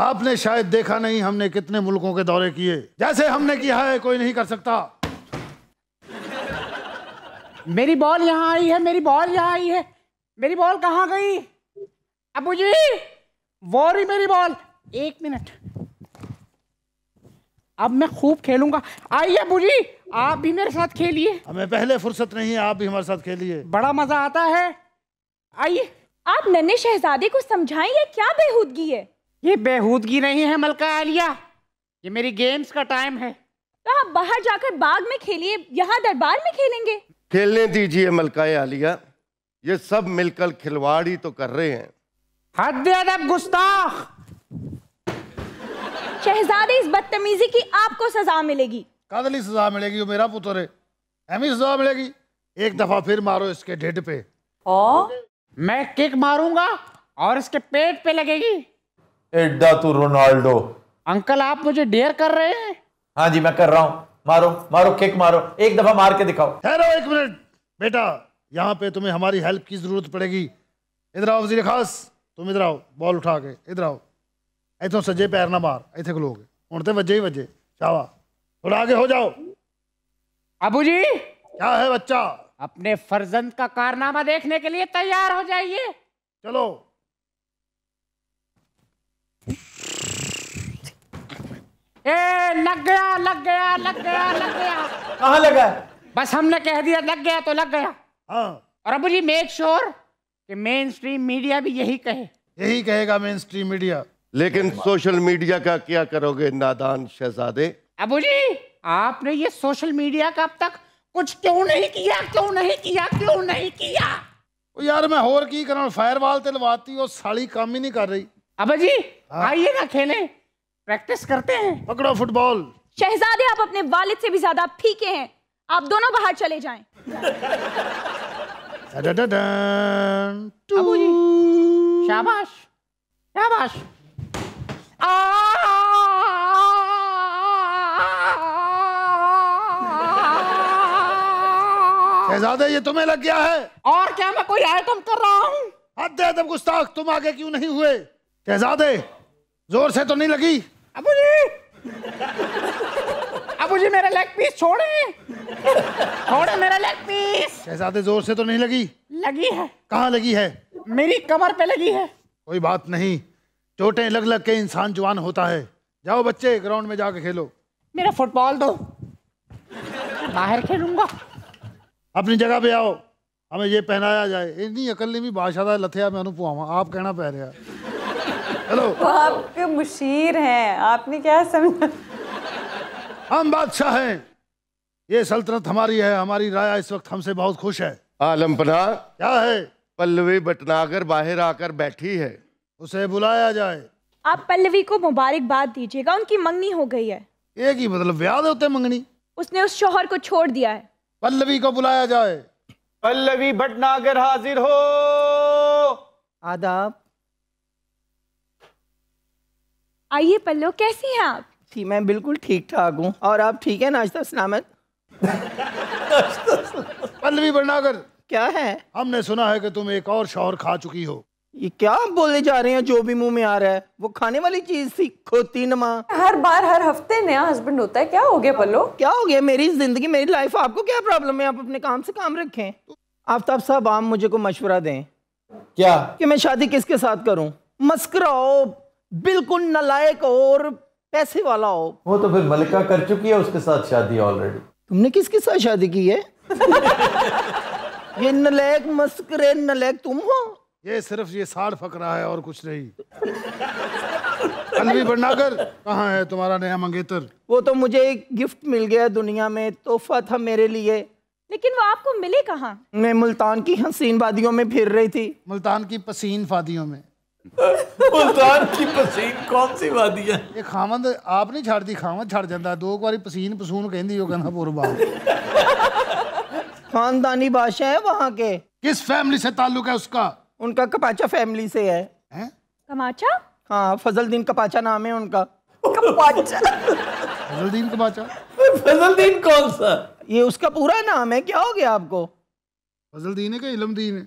आपने शायद देखा नहीं हमने कितने मुल्कों के दौरे किए जैसे हमने किया है कोई नहीं कर सकता मेरी बॉल यहाँ आई है मेरी बॉल यहाँ आई है मेरी बॉल कहाँ गई अबू जी वो रही मेरी बॉल एक मिनट अब मैं खूब खेलूंगा आइए अबू जी आप भी मेरे साथ खेलिए हमें पहले फुर्सत नहीं है आप भी हमारे साथ खेलिए बड़ा मजा आता है आइए आप नन्हे शहजादे को समझाएं ये क्या बेहूदगी है ये बेहूदगी नहीं है मलका आलिया ये मेरी गेम्स का टाइम है तो आप बाहर जाकर बाग में खेलिए यहाँ दरबार में खेलेंगे खेलने दीजिए मलका आलिया ये सब मिलकर खिलवाड़ी तो कर रहे हैं हद गुस्ताख शहजादे इस बदतमीजी की आपको सजा मिलेगी कदली सजा मिलेगी वो मेरा पुत्र है हमें सजा मिलेगी एक दफा फिर मारो इसके ढेड पे ओ? मैं किक मारूंगा और इसके पेट पे लगेगी एड्डा तू रोनाल्डो अंकल आप मुझे डेयर कर रहे हैं हाँ जी मैं कर रहा हूँ मारो मारो किक मारो एक दफा मार के दिखाओ ठहरो एक मिनट बेटा यहाँ पे तुम्हें हमारी हेल्प की जरूरत पड़ेगी इधर आओ वजीर खास तुम इधर आओ बॉल उठा के इधर आओ इतों सजे पैर ना मार इतने खलोगे हूं तो वजे ही वजे चावा थोड़ा आगे हो जाओ अबू जी क्या है बच्चा अपने फर्जंद का कारनामा देखने के लिए तैयार हो जाइए चलो ए लग गया लग गया लग गया लग गया कहाँ लगा बस हमने कह दिया लग गया तो लग गया हाँ और अब जी मेक श्योर कि मेन स्ट्रीम मीडिया भी यही कहे यही कहेगा मेन स्ट्रीम मीडिया लेकिन सोशल मीडिया का क्या करोगे नादान शहजादे अबू जी आपने ये सोशल मीडिया का अब तक कुछ क्यों नहीं किया क्यों नहीं किया क्यों नहीं किया यार मैं होर की करा फायरवाल ते लवाती और साली काम ही नहीं कर रही अब जी हाँ। आइए ना खेलें प्रैक्टिस करते हैं पकड़ो फुटबॉल शहजादे आप अपने वालिद से भी ज्यादा फीके हैं आप दोनों बाहर चले जाएं शाबाश शाबाश शहजादे ये तुम्हें लग गया है और क्या मैं कोई आइटम कर रहा हूँ हद गुस्ताख तुम आगे क्यों नहीं हुए शहजादे जोर से तो नहीं लगी अबूजी अबूजी मेरा लेग पीस छोड़े छोड़े मेरा लेग पीस शहजादे जोर से तो नहीं लगी लगी है कहाँ लगी है मेरी कमर पे लगी है कोई बात नहीं चोटें लग लग के इंसान जवान होता है जाओ बच्चे ग्राउंड में जाके खेलो मेरा फुटबॉल दो बाहर खेलूंगा अपनी जगह पे आओ हमें ये पहनाया जाए इतनी अकल ने भी बादशाह लथया मैं अनुपुआ आप कहना पै रहा हेलो तो आपके मुशीर हैं आपने क्या समझा हम बादशाह हैं ये सल्तनत हमारी है हमारी राया इस वक्त हमसे बहुत खुश है आलम पना क्या है पल्लवी बटनागर बाहर आकर बैठी है उसे बुलाया जाए आप पल्लवी को मुबारकबाद दीजिएगा उनकी मंगनी हो गई है एक ही मतलब व्याद होते मंगनी उसने उस शोहर को छोड़ दिया है पल्लवी को बुलाया जाए पल्लवी भटनागर हाजिर हो आदाब आइए पल्लो कैसी हैं आप जी मैं बिल्कुल ठीक ठाक हूँ और आप ठीक है नाश्ता सलामत पल्लवी भंडागर क्या है हमने सुना है कि तुम एक और शोहर खा चुकी हो ये क्या आप बोले जा रहे हैं जो भी मुंह में आ रहा है वो खाने वाली चीज थी खोती नमा हर बार हर हफ्ते नया हस्बैंड होता है क्या हो गया पल्लो क्या हो गया मेरी जिंदगी मेरी लाइफ आपको क्या प्रॉब्लम है आप अपने काम से काम रखें आफ्ताब साहब आप मुझे को मशवरा दें क्या कि मैं शादी किसके साथ करूं मस्कराओ बिल्कुल नलायक और पैसे वाला हो वो तो फिर मलिका कर चुकी है उसके साथ शादी ऑलरेडी तुमने किसके साथ शादी की है ये नलायक मस्करे नलायक तुम हो ये सिर्फ ये साड़ फकरा है और कुछ नहीं अलवी कहाँ है तुम्हारा नया मंगेतर वो तो मुझे एक गिफ्ट मिल गया दुनिया में तोहफा था मेरे लिए लेकिन वो आपको मिले कहाँ मैं मुल्तान की हसीन वादियों में फिर रही थी मुल्तान की पसीन वादियों में ਉਸਤਾਦ ਕੀ ਪਸੀਨ ਕੌਣ ਸੀ ਵਾਦੀ ਇਹ ਖਾਵੰਦ ਆਪ ਨਹੀਂ ਛੱਡਦੀ ਖਾਵੰਦ ਛੱਡ ਜਾਂਦਾ ਦੋ ਵਾਰੀ ਪਸੀਨ ਪਸੂਨ ਕਹਿੰਦੀ ਉਹ ਕਹਿੰਦਾ ਪੁਰਬਾ है वहाँ के किस फैमिली से ताल्लुक है उसका उनका कपाचा हाँ, नाम है उनका ये उसका पूरा नाम है क्या हो गया आपको दीन है क्या दीन है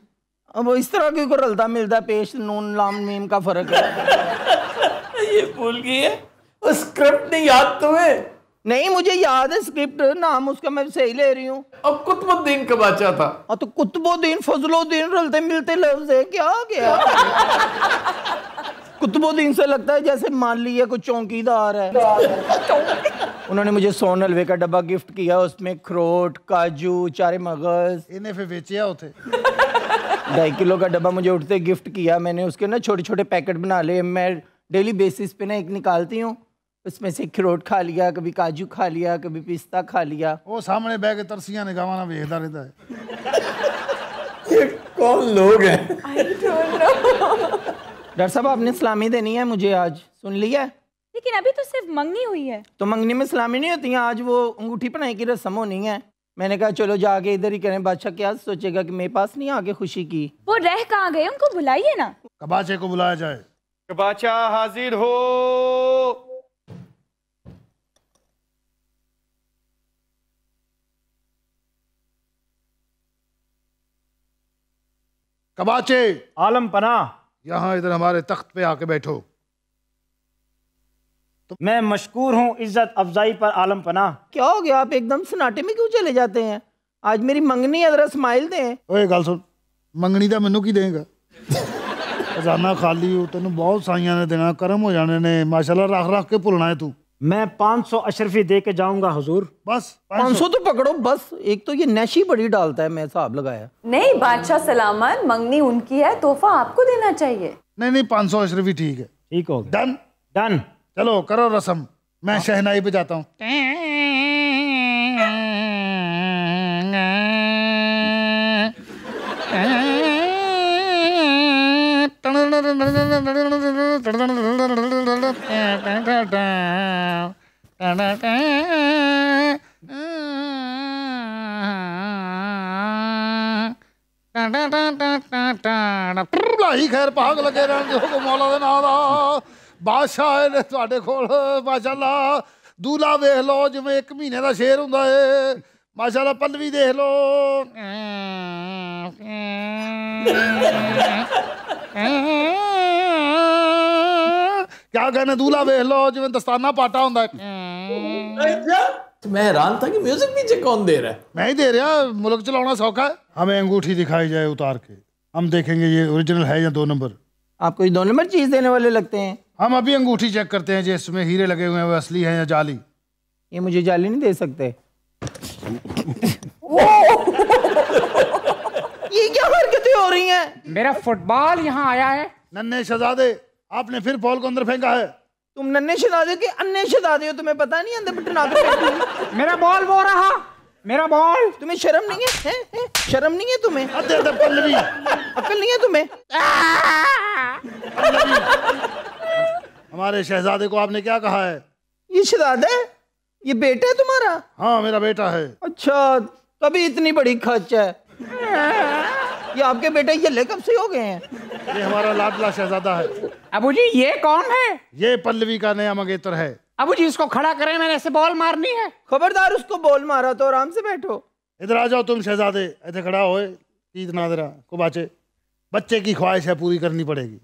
अब इस तरह की को रलता मिलता पेश नून लाम मीम का फर्क है ये भूल गई है और स्क्रिप्ट नहीं याद तुम्हें नहीं मुझे याद है स्क्रिप्ट नाम उसका मैं सही ले रही हूँ अब कुतुबुद्दीन का बाचा था हाँ तो कुतुबुद्दीन फजलुद्दीन रलते मिलते लफ्ज है क्या क्या कुतुबुद्दीन से लगता है जैसे मान लिया कोई चौकीदार है उन्होंने मुझे सोन हलवे का डब्बा गिफ्ट किया उसमें खरोट काजू चारे मगज इन्हें फिर बेचिया होते ढाई किलो का डब्बा मुझे उठते गिफ्ट किया मैंने उसके ना छोटे छोटे पैकेट बना लिए मैं डेली बेसिस पे ना एक निकालती हूँ उसमें से खिरोट खा लिया कभी काजू खा लिया कभी पिस्ता खा लिया वो सामने बह के ने गावाना वेखता रहता है ये कौन लोग हैं डॉक्टर साहब आपने सलामी देनी है मुझे आज सुन लिया लेकिन अभी तो सिर्फ मंगनी हुई है तो मंगनी में सलामी नहीं होती है आज वो अंगूठी बनाई की रस्म होनी है मैंने कहा चलो जाके इधर ही करें बादशाह क्या सोचेगा कि मेरे पास नहीं आके खुशी की वो रह कहाँ गए उनको बुलाइए ना कबाचे को बुलाया जाए कबाचा हाजिर हो कबाचे आलम पना यहाँ इधर हमारे तख्त पे आके बैठो तो मैं मशकूर हूँ इज्जत अफजाई पर आलम पना क्या हो गया आप एकदम सनाटे में क्यों चले जाते हैं आज मेरी मंगनी है जरा स्माइल दें ओए गल सुन ਮੰਗਣੀ ਦਾ ਮੈਨੂੰ ਕੀ ਦੇਗਾ ਖਜ਼ਾਨਾ ਖਾਲੀ हो ਤੈਨੂੰ ਬਹੁਤ ਸਾਈਆਂ ਨੇ ਦੇਣਾ ਕਰਮ ਹੋ ਜਾਣੇ ਨੇ ਮਾਸ਼ਾਅੱਲਾ ਰੱਖ ਰੱਖ ਕੇ ਭੁੱਲਣਾ ਹੈ ਤੂੰ मैं 500 अशरफी दे के जाऊंगा हजूर बस 500 तो पकड़ो बस एक तो ये नशी बड़ी डालता है मैं हिसाब लगाया नहीं बादशाह सलामत मंगनी उनकी है तोहफा आपको देना चाहिए नहीं नहीं 500 अशरफी ठीक है ठीक हो डन डन चलो करो रसम मैं हाँ। शहनाई पे जाता हूँ टा टा टा टा टा टा टा टा टा बादशाह ਆਏ ਨੇ ਤੁਹਾਡੇ ਕੋਲ ਮਾਸ਼ਾਅੱਲਾ ਦੂਲਾ ਵੇਖ ਲਓ ਜਿਵੇਂ 1 ਮਹੀਨੇ ਦਾ ਸ਼ੇਰ ਹੁੰਦਾ ਏ ਮਾਸ਼ਾਅੱਲਾ ਪੱਲਵੀ क्या कहने दूल्हा वेख लो जिमें दस्ताना पाटा हों मैं हैरान था कि म्यूजिक नीचे कौन दे रहा है मैं ही दे रहा मुल्क चलाना सौखा है हमें अंगूठी दिखाई जाए उतार के हम देखेंगे ये ओरिजिनल है या दो नंबर आपको दो नंबर चीज देने वाले लगते हैं हम अभी अंगूठी चेक करते हैं जो इसमें हीरे लगे हुए हैं वो असली हैं या जाली ये मुझे जाली नहीं दे सकते ये क्या हरकतें हो रही हैं मेरा फुटबॉल यहाँ आया है नन्हे शहजादे आपने फिर बॉल को अंदर फेंका है तुम नन्हे शहजादे के अन्य शहजादे हो तुम्हें पता नहीं अंदर बटन मेरा बॉल वो रहा मेरा बॉल तुम्हें शर्म नहीं है, है, है? शर्म नहीं है तुम्हें अकल नहीं है तुम्हें हमारे शहजादे को आपने क्या कहा है ये शहजादे ये बेटा है तुम्हारा हाँ मेरा बेटा है अच्छा तभी इतनी बड़ी खर्च है ये आपके बेटे ये लेकब से हो गए हैं ये हमारा लाडला शहजादा है अबू जी ये कौन है ये पल्लवी का नया मंगेतर है अबू जी इसको खड़ा करें मैंने ऐसे बॉल मारनी है खबरदार उसको बॉल मारा तो आराम से बैठो इधर आ जाओ तुम शहजादे ऐसे खड़ा होए ईद नादरा को बाचे बच्चे की ख्वाहिश है पूरी करनी पड़ेगी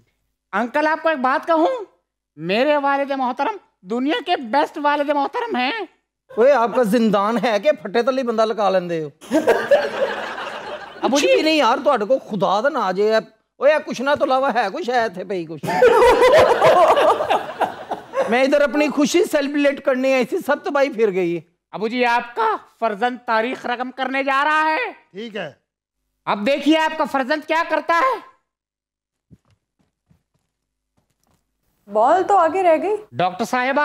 अंकल आपको एक बात कहूँ मेरे वालिद मोहतरम दुनिया के बेस्ट वालिद मोहतरम हैं ओए आपका जिंदान है कि फट्टे तले बंदा लका लेंदे हो अब जी नहीं यार ਤੁਹਾਡੇ ਕੋ ਖੁਦਾ ਦਾ ਨਾ ਜੇ ਓਏ कुछ ना तो ਇਲਾਵਾ है कुछ है थे ਪਈ कुछ मैं इधर अपनी खुशी सेलिब्रेट करने आई थी सब तो भाई फिर गई अबू जी आपका फर्जंद तारीख रकम करने जा रहा है ठीक है अब देखिए आपका फर्जंद क्या करता है बॉल तो आगे रह गई डॉक्टर साहेबा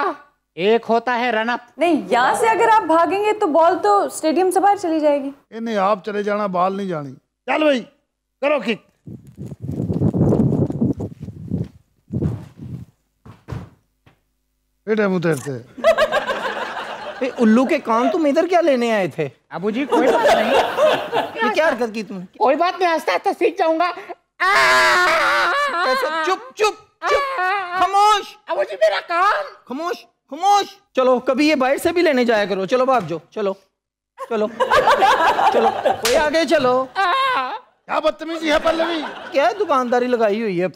एक होता है रनअप नहीं यहाँ से अगर आप भागेंगे तो बॉल तो स्टेडियम से बाहर चली जाएगी ए, नहीं आप चले जाना बॉल नहीं जानी चल भाई करो किक बेटे मुंह तैरते उल्लू के कान तुम इधर क्या लेने आए थे अबू जी कोई बात नहीं ये क्या हरकत की तुम कोई बात नहीं आस्ता आस्ता सीख जाऊंगा चुप चुप खामोश मुझे मेरा काम खामोश खामोश चलो कभी ये बाहर से भी लेने जाया करो चलो बाप जो चलो चलो चलो कोई आगे चलो क्या बदतमीजी है पल्लवी क्या दुकानदारी लगाई हुई है अपनी